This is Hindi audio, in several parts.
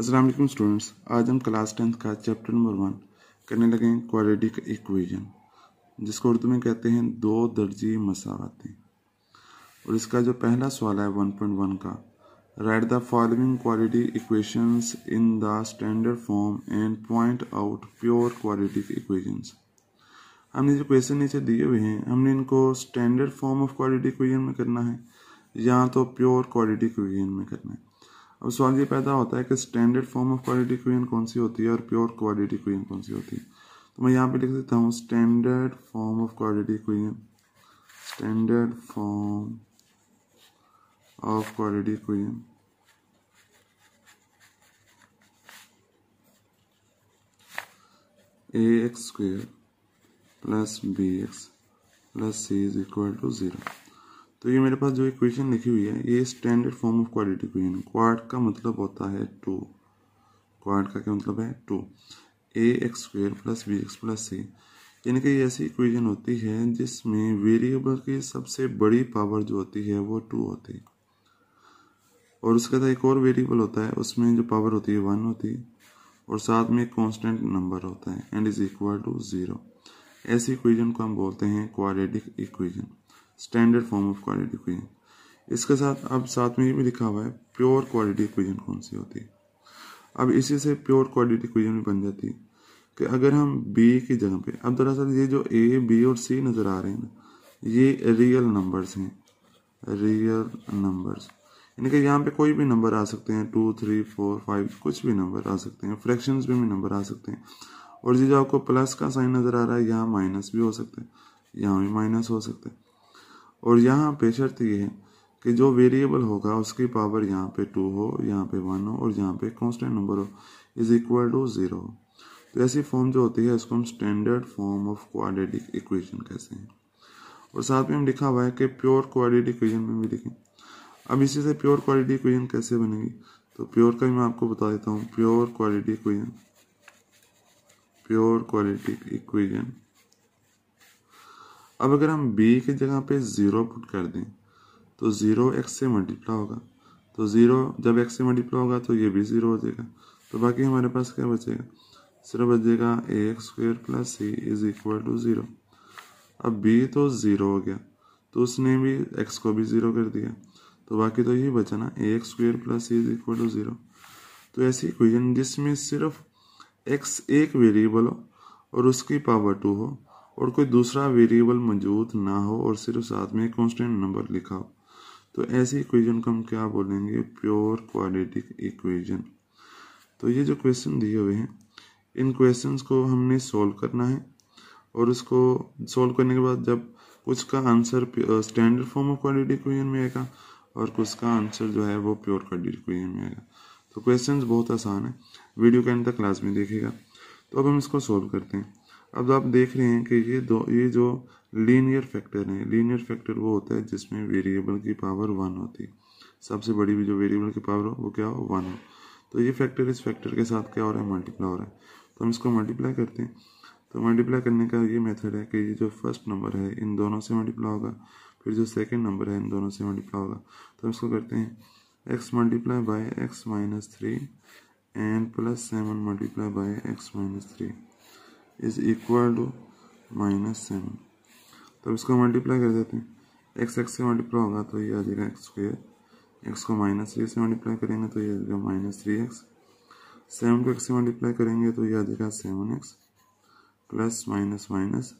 अस्सलाम वालेकुम स्टूडेंट्स आज हम क्लास टेंथ का चैप्टर नंबर वन करने लगे हैं क्वाड्रेटिक इक्वेशन जिसको उर्दू में कहते हैं दो दर्जी मसावतें और इसका जो पहला सवाल है 1.1 का write the following quality equations in the standard form and point out pure quadratic equations हमने जो क्वेश्चन नीचे दिए हुए हैं हमने इनको standard form of quadratic equation में करना है या तो प्योर क्वाड्रेटिक इक्वेशन में करना है अब सवाल ये पैदा होता है कि standard form of quality queen कौन सी होती है और प्योर क्वालिटी क्वीन कौन सी होती है तो मैं यहाँ पे लिख देता हूँ standard form of quality queen standard form of quality queen a x square plus b x plus c is equal to zero तो ये मेरे पास जो इक्वेशन लिखी हुई है ये standard form of quadratic equation quad का मतलब होता है टू क्वाड का क्या मतलब है two a x square plus b x plus c यानी कि ऐसी इक्वेशन होती है जिसमें वेरिएबल की सबसे बड़ी पावर जो होती है वो टू होती है और उसके साथ एक और वेरिएबल होता है उसमें जो पावर होती है वन होती है और साथ में एक कॉन्स्टेंट नंबर होता है and is equal to zero ऐसी इक्वेशन को हम बोलते हैं quadratic equation standard form of quality equation इसके साथ अब साथ में ये भी लिखा हुआ है प्योर क्वालिटी इक्वेशन कौन सी होती है अब इसी से प्योर क्वालिटी इक्वेशन भी बन जाती है कि अगर हम बी की जगह पे अब दरअसल ये जो ए बी और सी नज़र आ रहे हैं ना ये रियल नंबर्स हैं रियल नंबर्स यानी कि यहाँ पे कोई भी नंबर आ सकते हैं टू थ्री फोर फाइव कुछ भी नंबर आ सकते हैं फ्रैक्शन में भी नंबर आ सकते हैं और ये जो आपको प्लस का साइन नज़र आ रहा है यहाँ माइनस भी हो सकता है यहाँ भी माइनस हो सकता है और यहाँ पे शर्त ये है कि जो वेरिएबल होगा उसकी पावर यहाँ पे टू हो यहाँ पे वन हो और यहाँ पे कॉन्स्टेंट नंबर हो इज इक्वल टू ज़ीरो हो तो ऐसी फॉर्म जो होती है उसको हम standard form of quadratic equation कहते हैं और साथ में हम लिखा हुआ है कि प्योर क्वाड्रेटिक इक्वेशन में भी लिखें अब इसी से प्योर क्वाड्रेटिक इक्वेशन कैसे बनेगी तो प्योर का भी मैं आपको बता देता हूँ pure quadratic equation pure quadratic equation अब अगर हम बी की जगह पे ज़ीरो पुट कर दें तो ज़ीरो एक्स से मल्टीप्लाई होगा तो ज़ीरो जब एक्स से मल्टीप्लाई होगा तो ये भी ज़ीरो हो जाएगा तो बाकी हमारे पास क्या बचेगा सिर्फ बचेगा a x square plus c is equal to zero अब बी तो ज़ीरो हो गया तो उसने भी एक्स को भी ज़ीरो कर दिया तो बाकी तो यही बचा ना a x square plus c is equal to zero तो ऐसी इक्वेशन जिसमें सिर्फ एक्स एक वेरिएबल हो और उसकी पावर टू हो और कोई दूसरा वेरिएबल मौजूद ना हो और सिर्फ साथ में कॉन्स्टेंट नंबर लिखा हो तो ऐसी इक्वेशन को हम क्या बोलेंगे प्योर क्वाड्रेटिक इक्वेशन तो ये जो क्वेश्चन दिए हुए हैं इन क्वेश्चंस को हमने सॉल्व करना है और उसको सॉल्व करने के बाद जब कुछ का answer standard form of quadratic equation में आएगा और कुछ का आंसर जो है वो प्योर क्वाड्रेटिक इक्वेशन में आएगा तो क्वेश्चंस बहुत आसान है वीडियो के अंदर तक क्लास में देखेगा तो अब हम इसको सॉल्व करते हैं अब आप देख रहे हैं कि ये दो ये जो लीनियर फैक्टर है लीनियर फैक्टर वो होता है जिसमें वेरिएबल की पावर वन होती है सबसे बड़ी भी जो वेरिएबल की पावर हो वो क्या हो वन हो तो ये फैक्टर इस फैक्टर के साथ क्या हो रहा है मल्टीप्लाई हो रहा है तो हम इसको मल्टीप्लाई करते हैं तो मल्टीप्लाई करने का ये मेथड है कि ये जो फर्स्ट नंबर है इन दोनों से मल्टीप्लाई होगा फिर जो सेकेंड नंबर है इन दोनों से मल्टीप्लाई होगा तो हम इसको करते हैं x multiply by x minus three and plus seven multiply by x minus three is equal to minus seven तब इसको मल्टीप्लाई कर देते हैं एक्स एक्स से मल्टीप्लाई होगा तो ये आ जाएगा एक्स स्क्वेयर एक्स को माइनस थ्री से मल्टीप्लाई करेंगे तो ये आ जाएगा माइनस थ्री एक्स सेवन को एक्स से मल्टीप्लाई करेंगे तो ये आ जाएगा seven x plus minus minus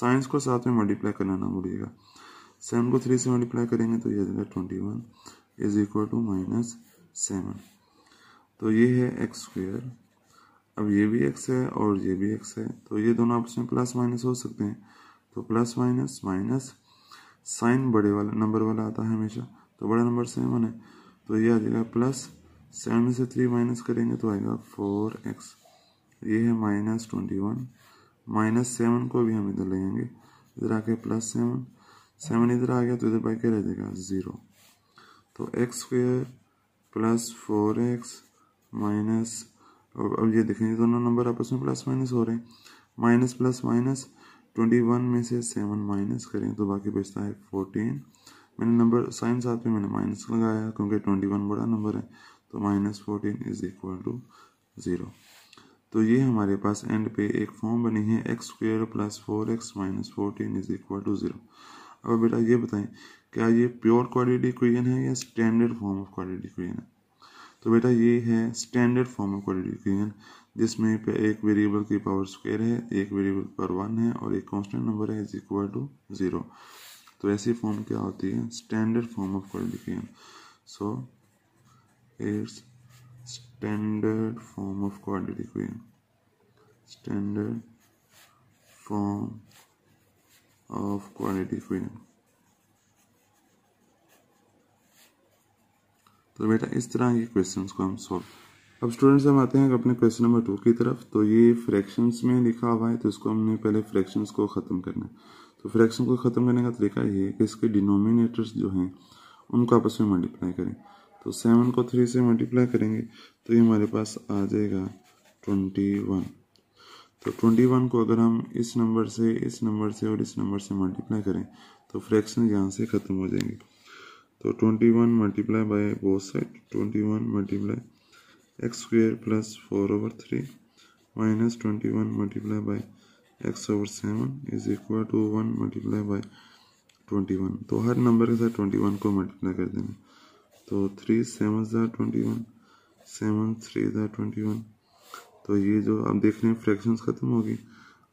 signs को साथ में मल्टीप्लाई करना ना भूलिएगा सेवन को थ्री से मल्टीप्लाई करेंगे तो ये आ जाएगा twenty one is equal to minus seven तो ये है एक्स स्क्वेयर अब ये भी एक्स है और ये भी एक्स है तो ये दोनों आपस में प्लस माइनस हो सकते हैं तो प्लस माइनस माइनस साइन बड़े वाला नंबर वाला आता है हमेशा तो बड़ा नंबर सेवन है तो ये आ जाएगा प्लस सेवन में से थ्री माइनस करेंगे तो आएगा फोर एक्स ये है minus twenty one minus seven को भी हम इधर लेंगे इधर आके प्लस सेवन सेवन इधर आ गया तो इधर बाई क्या रह जाएगा ज़ीरो तो x square plus four x minus और अब ये देखेंगे दोनों नंबर आपस में प्लस माइनस हो रहे हैं minus plus minus twenty one में से सेवन माइनस करें तो बाकी बचता है फोर्टीन मैंने नंबर साइन साथ में मैंने माइनस लगाया क्योंकि ट्वेंटी वन बड़ा नंबर है तो minus fourteen is equal to zero तो ये हमारे पास एंड पे एक फॉर्म बनी है x square plus four x minus fourteen is equal to zero अब बेटा ये बताएं क्या ये प्योर क्वाड्रेटिक इक्वेशन है या standard form of quadratic equation है तो बेटा ये है स्टैंडर्ड फॉर्म ऑफ क्वाड्रिक्यूजन जिसमें एक वेरिएबल की पावर स्क्वायर है एक वेरिएबल पर वन है और एक कांस्टेंट नंबर है इज इक्वल टू ज़ीरो तो ऐसी फॉर्म क्या होती है standard form of quadratic equation so it's standard form of quadratic equation standard form of quantity freedom. तो बेटा इस तरह के क्वेश्चन को हम सॉल्व अब स्टूडेंट्स हम आते हैं अपने क्वेश्चन नंबर टू की तरफ तो ये फ्रैक्शंस में लिखा हुआ है तो इसको हमने पहले फ्रैक्शंस को ख़त्म करना है तो फ्रैक्शन को ख़त्म करने का तरीका ये है कि इसके डिनोमिनेटर्स जो हैं उनको आपस में मल्टीप्लाई करें तो सेवन को थ्री से मल्टीप्लाई करेंगे तो ये हमारे पास आ जाएगा ट्वेंटी वन तो ट्वेंटी वन को अगर हम इस नंबर से इस नंबर से और इस नंबर से मल्टीप्लाई करें तो फ्रैक्शन यहाँ से ख़त्म हो जाएंगे तो ट्वेंटी वन मल्टीप्लाई बाय वो side twenty one multiply x square plus four over three minus twenty one multiply by x over seven is equal to one multiply by twenty one तो हर नंबर के साथ ट्वेंटी वन को मल्टीप्लाई कर देना तो थ्री सेवन ज़ार ट्वेंटी वन सेवन थ्री ज़ार ट्वेंटी वन तो ये जो आप देख रहे हैं फ्रैक्शन ख़त्म होगी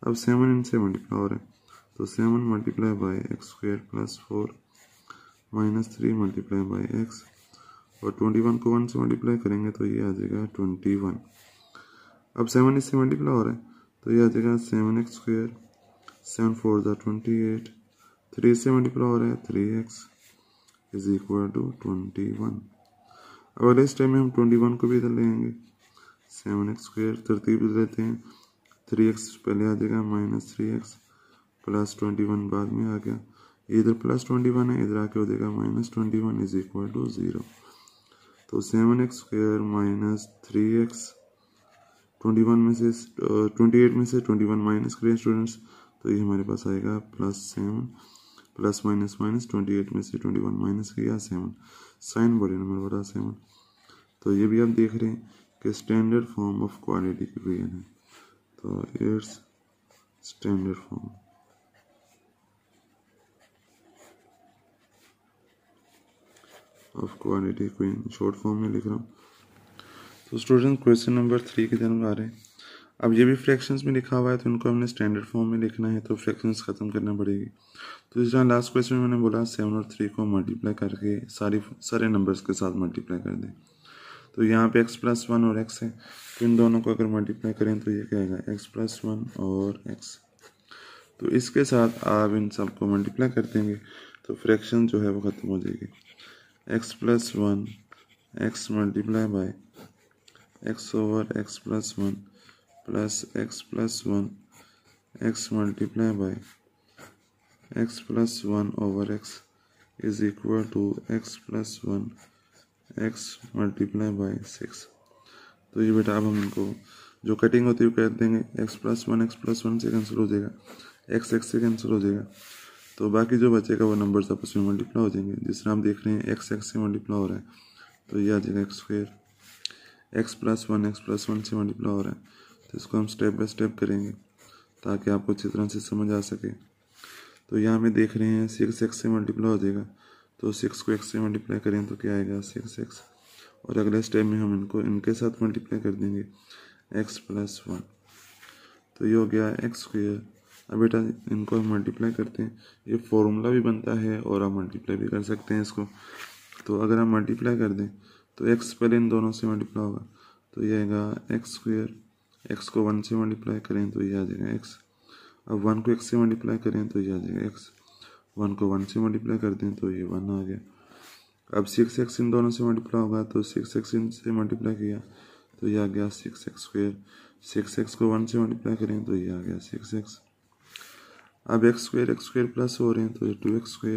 अब सेवन इनसे मल्टीप्लाई हो रहा है तो seven multiply by x square plus four minus three multiply by x और ट्वेंटी वन को वन से मल्टीप्लाई करेंगे तो ये आ जाएगा ट्वेंटी वन अब सेवन इससे मल्टीप्लाई हो रहा है तो ये आ जाएगा seven x square seven four ज़ा ट्वेंटी एट थ्री से मल्टीप्लाई हो रहा है three x is equal to twenty one अब अगले स्टेप में हम ट्वेंटी वन को भी इधर लेंगे सेवन एक्स स्क्वेयर तरतीब लेते हैं थ्री एक्स पहले आ जाएगा minus three x plus twenty one बाद में आ गया इधर प्लस ट्वेंटी वन है इधर आके हो जाएगा minus twenty one is equal to zero तो seven x square minus three x twenty one में से ट्वेंटी uh, एट में से ट्वेंटी वन माइनस करें स्टूडेंट्स तो ये हमारे पास आएगा plus seven plus minus minus twenty eight में से ट्वेंटी वन माइनस किया सेवन साइन बड़े नंबर बड़ा सेवन तो ये भी आप देख रहे हैं कि standard form of quality real है तो it's standard form of quality queen short form में लिख रहा हूँ तो स्टूडेंट क्वेश्चन नंबर थ्री के जन्म आ रहे हैं अब ये भी फ्रैक्शंस में लिखा हुआ है तो इनको हमने स्टैंडर्ड फॉर्म में लिखना है तो फ्रैक्शंस ख़त्म करना पड़ेगी तो इस तरह लास्ट क्वेश्चन में मैंने बोला सेवन और थ्री को मल्टीप्लाई करके सारी सारे नंबर्स के साथ मल्टीप्लाई कर दें तो यहाँ पे एक्स प्लस वन और एक्स है तो इन दोनों को अगर मल्टीप्लाई करें तो ये कहेगा एक्स प्लस वन और एक्स तो इसके साथ आप इन सबको मल्टीप्लाई कर देंगे तो फ्रैक्शन जो है वो ख़त्म हो जाएगी x plus one x multiply by x over x plus one plus x plus one x multiply by x plus one over x is equal to x plus one x multiply by six तो ये बेटा अब हम इनको जो कटिंग होती है वो कर देंगे x plus one x plus one से कैंसिल हो जाएगा एक्स एक्स से कैंसिल हो जाएगा तो बाकी जो बचेगा वो नंबर आपस में मल्टीप्लाई हो जाएंगे जिस तरह हम देख रहे हैं एक्स एक्स से मल्टीप्लाई हो रहा है तो ये आ जाएगा x square x plus one x plus one से मल्टीप्लाई हो रहा है तो इसको हम स्टेप बाय स्टेप करेंगे ताकि आपको अच्छी तरह से समझ आ सके तो यहाँ हमें देख रहे हैं सिक्स एक्स से मल्टीप्लाई हो जाएगा तो सिक्स को एक्स से मल्टीप्लाई करें तो क्या आएगा सिक्स एक्स और अगले स्टेप में हम इनको इनके साथ मल्टीप्लाई कर देंगे एक्स प्लस वन तो ये हो गया एक्स स्क्वेयर अब बेटा इनको हम मल्टीप्लाई करते हैं ये फॉर्मूला भी बनता है और हम मल्टीप्लाई भी कर सकते हैं इसको तो अगर हम मल्टीप्लाई कर दें तो एक्स पहले इन दोनों से मल्टीप्लाई होगा तो ये आएगा एक्स स्क्वेयर एक्स को वन से मल्टीप्लाई करें तो ये आ जाएगा एक्स अब वन को एक्स से मल्टीप्लाई करें तो ये आ जाएगा एक्स वन को वन से मल्टीप्लाई कर दें तो ये वन आ गया अब सिक्स एक्स इन दोनों से मल्टीप्लाई होगा तो सिक्स एक्स इन से मल्टीप्लाई किया तो ये आ गया six x square six x को वन से मल्टीप्लाई करें तो ये आ गया सिक्स एक्स अब x square x square plus हो रहे हैं तो ये two x square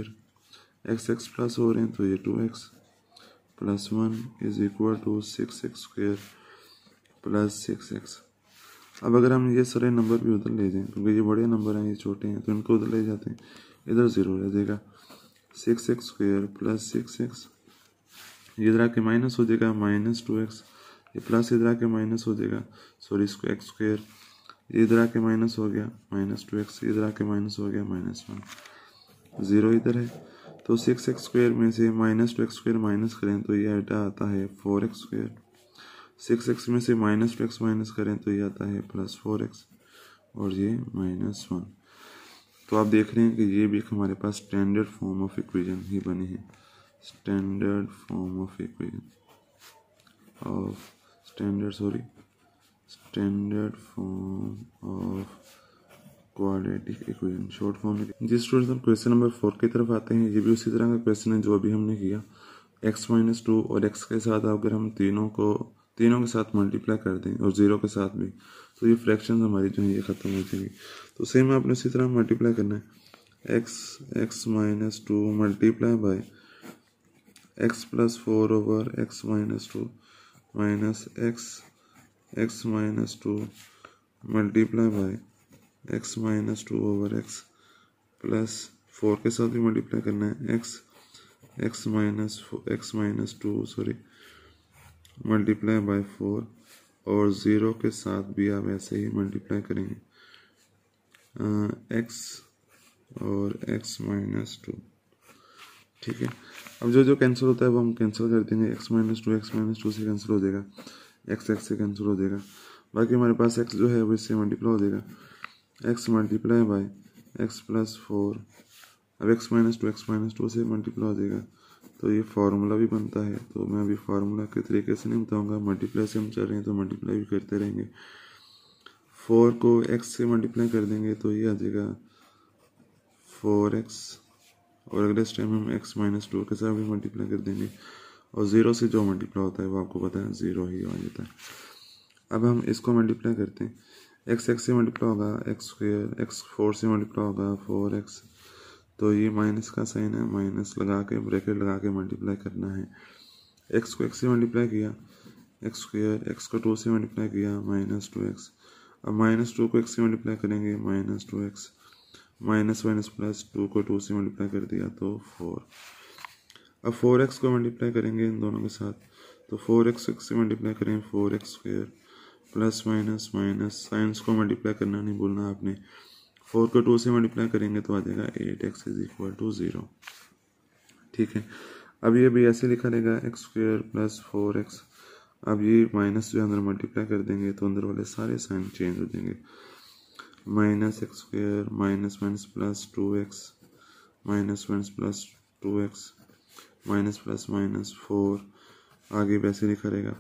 x x plus हो रहे हैं तो ये two x plus one is equal to six x square plus six x अब अगर हम ये सारे नंबर भी उधर ले जाएं क्योंकि ये बड़े नंबर हैं ये छोटे हैं तो इनको उधर ले जाते हैं इधर ज़ीरो रह जाएगा six x square plus six x इधर आके माइनस हो जाएगा माइनस टू एक्स ये प्लस इधर आके माइनस हो जाएगा सॉरी इसको एक्स स्क्र इधर आके माइनस हो गया माइनस टू एक्स इधर आके माइनस हो गया माइनस वन ज़ीरो इधर है तो सिक्स एक्स स्क्वेयर में से minus two x square minus करें तो ये आटा आता है four x square six x में से माइनस टू एक्स माइनस करें तो ये आता है प्लस फोर एक्स और ये माइनस वन तो आप देख रहे हैं कि ये भी हमारे पास स्टैंडर्ड फॉर्म ऑफ इक्वेजन ही बनी है standard form of equation of standard sorry standard form of quadratic equation short form में जिस स्टूडेंट्स हम क्वेश्चन नंबर फोर की तरफ आते हैं ये भी उसी तरह का क्वेश्चन है जो अभी हमने किया एक्स माइनस टू और एक्स के साथ अगर हम तीनों को तीनों के साथ मल्टीप्लाई कर दें और ज़ीरो के साथ भी तो ये फ्रैक्शन हमारी जो है ये ख़त्म हो जाएगी तो सेम आपने उसी तरह मल्टीप्लाई करना है x x minus two multiply by x plus four over x minus two minus x x minus 2 multiply by x minus two over x plus four के साथ भी मल्टीप्लाई करना है x x minus x minus two sorry multiply by four और ज़ीरो के साथ भी आप ऐसे ही मल्टीप्लाई करेंगे x और x माइनस टू ठीक है अब जो जो कैंसिल होता है वो हम कैंसिल कर देंगे x minus two x minus two से कैंसिल हो जाएगा एक्स एक्स से कैंसिल हो जाएगा बाकी हमारे पास एक्स जो है वो इससे मल्टीप्लाई हो जाएगा x multiply by x plus four अब x minus two x minus two से मल्टीप्लाई हो जाएगा तो ये फार्मूला भी बनता है तो मैं अभी फार्मूला के तरीके से नहीं बताऊँगा मल्टीप्लाई से हम चल रहे हैं तो मल्टीप्लाई भी करते रहेंगे फोर को एक्स से मल्टीप्लाई कर देंगे तो ये आ जाएगा फोर एक्स और अगले स्टेप हम एक्स माइनस टू के साथ भी मल्टीप्लाई कर देंगे और ज़ीरो से जो मल्टीप्लाई होता है वो आपको पता है ज़ीरो ही आ जाता है अब हम इसको मल्टीप्लाई करते हैं एक्स एक्स से मल्टीप्लाई होगा एक्स स्क्र एक्स फोर से मल्टीप्लाई होगा फोर एक्स तो ये माइनस का साइन है माइनस लगा के ब्रैकेट लगा के मल्टीप्लाई करना है एक्स को एक्स से मल्टीप्लाई किया एक्स स्क्र एक्स को टू से मल्टीप्लाई किया माइनस टू एक्स अब माइनस टू को एक्स से मल्टीप्लाई करेंगे minus two x minus minus plus two को टू से मल्टीप्लाई कर दिया तो फोर अब फोर एक्स को मल्टीप्लाई करेंगे इन दोनों के साथ तो फोर एक्स एक्स से मल्टीप्लाई करेंगे four x square plus minus minus signs को मल्टीप्लाई करना नहीं भूलना आपने फोर को टू से मल्टीप्लाई करेंगे तो आ जाएगा eight x is equal to zero ठीक है अब ये भी ऐसे लिखा रहेगा x square plus four x अब ये माइनस जो अंदर मल्टीप्लाई कर देंगे तो अंदर वाले सारे साइन चेंज हो जाएंगे minus x square minus minus plus two x minus minus plus two x minus plus minus four आगे वैसे लिखा करेगा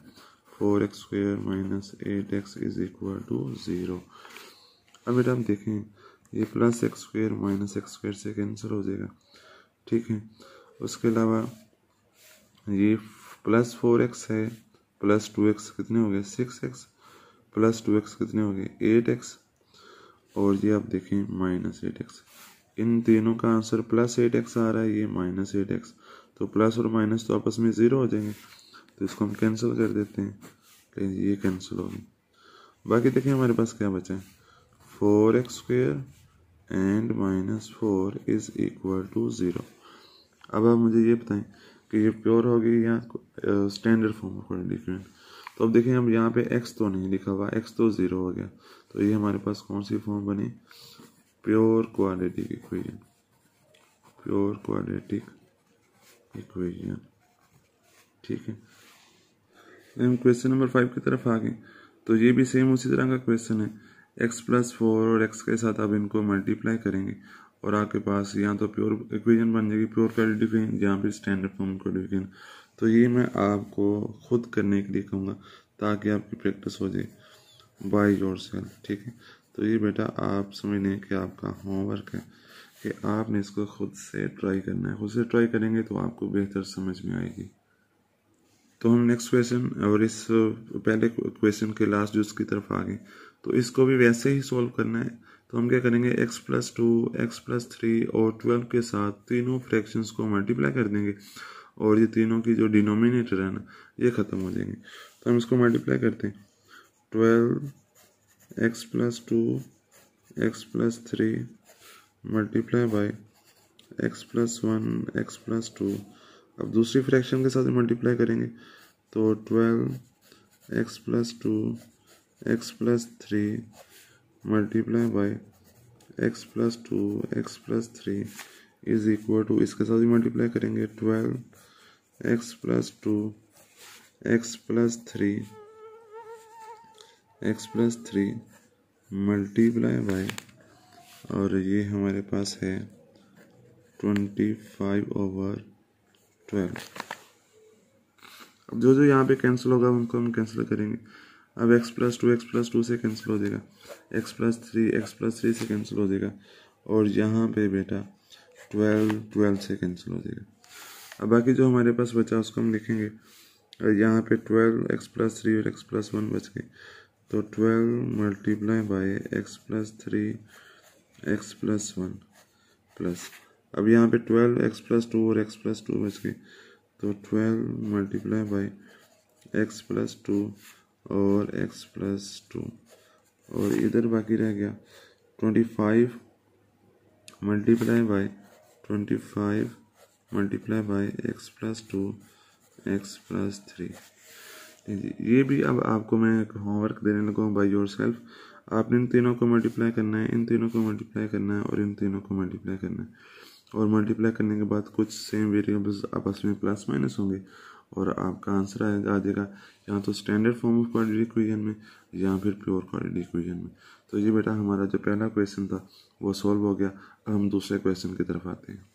four x square minus eight x is equal to zero अब बेटा हम देखें ये plus x square minus x square से कैंसिल हो जाएगा ठीक है उसके अलावा ये प्लस फोर एक्स है प्लस टू एक्स कितने हो गए six x plus two x कितने हो गए एट एक्स और ये आप देखें माइनस एट एक्स इन तीनों का आंसर प्लस एट एक्स आ रहा है ये माइनस एट एक्स तो प्लस और माइनस तो आपस में ज़ीरो हो जाएंगे तो इसको हम कैंसिल कर देते हैं कहीं ये कैंसिल हो गई बाकी देखिए हमारे पास क्या बचा है four x square and minus four is equal to zero अब आप मुझे ये बताएं कि ये प्योर होगी या स्टैंडर्ड फॉर्म ऑफ डिफरेंट तो अब देखें अब यहाँ पे एक्स तो नहीं लिखा हुआ एक्स तो ज़ीरो हो गया तो ये हमारे पास कौन सी फॉर्म बनी pure quadratic equation pure quadratic equation ठीक है हम क्वेश्चन नंबर फाइव की तरफ आ गए तो ये भी सेम उसी तरह का क्वेश्चन है एक्स प्लस फोर और एक्स के साथ अब इनको मल्टीप्लाई करेंगे और आपके पास यहाँ तो प्योर इक्वेशन बन जाएगी प्योर कर्ल डिफिन यहाँ पर स्टैंडर्ड फॉर्म का डिफिन तो ये मैं आपको खुद करने के लिए कहूँगा ताकि आपकी प्रैक्टिस हो जाए बाई योर सेल्फ ठीक है तो ये बेटा आप समझ लें कि आपका होमवर्क है कि आपने इसको खुद से ट्राई करना है खुद से ट्राई करेंगे तो आपको बेहतर समझ में आएगी तो हम नेक्स्ट क्वेश्चन और इस पहले क्वेश्चन के लास्ट जो उसकी तरफ आ गए तो इसको भी वैसे ही सॉल्व करना है तो हम क्या करेंगे x plus two x plus three और ट्वेल्व के साथ तीनों फ्रैक्शंस को मल्टीप्लाई कर देंगे और ये तीनों की जो डिनोमिनेटर है ना ये ख़त्म हो जाएंगे तो हम इसको मल्टीप्लाई करते हैं twelve x plus two x plus three multiply by x plus one x plus two अब दूसरी फ्रैक्शन के साथ मल्टीप्लाई करेंगे तो twelve x plus two x plus three multiply by x plus two x plus three is equal to इसके साथ भी मल्टीप्लाई करेंगे twelve x plus two x plus three x plus three multiply by और ये हमारे पास है ट्वेंटी फाइव ओवर ट्वेल्व अब जो जो यहाँ पे कैंसिल होगा उनको हम कैंसिल करेंगे अब x plus two x plus two से कैंसिल हो जाएगा x plus three x plus three से कैंसिल हो जाएगा और यहाँ पे बेटा ट्वेल्व ट्वेल्व से कैंसिल हो जाएगा अब बाकी जो हमारे पास बचा उसको हम लिखेंगे और यहाँ पे ट्वेल्व एक्स प्लस थ्री और एक्स प्लस वन बच गए तो twelve multiply by x plus three x plus one plus अब यहाँ पे ट्वेल्व एक्स प्लस टू और एक्स प्लस टू बच गए तो twelve multiply by x plus two और एक्स प्लस टू और इधर बाकी रह गया twenty five multiply by twenty five multiply by x plus two x plus three ये भी अब आपको मैं होमवर्क देने लगा हूँ बाई योर सेल्फ़ आपने इन तीनों को मल्टीप्लाई करना है इन तीनों को मल्टीप्लाई करना है और इन तीनों को मल्टीप्लाई करना है और मल्टीप्लाई करने के बाद कुछ सेम वेरिएबल्स आपस में प्लस माइनस होंगे और आपका आंसर आएगा आ जाएगा या तो standard form of quadratic equation में या फिर प्योर क्वाड्रेटिक इक्वेशन में तो ये बेटा हमारा जो पहला क्वेश्चन था वो सॉल्व हो गया अब हम दूसरे क्वेश्चन की तरफ आते हैं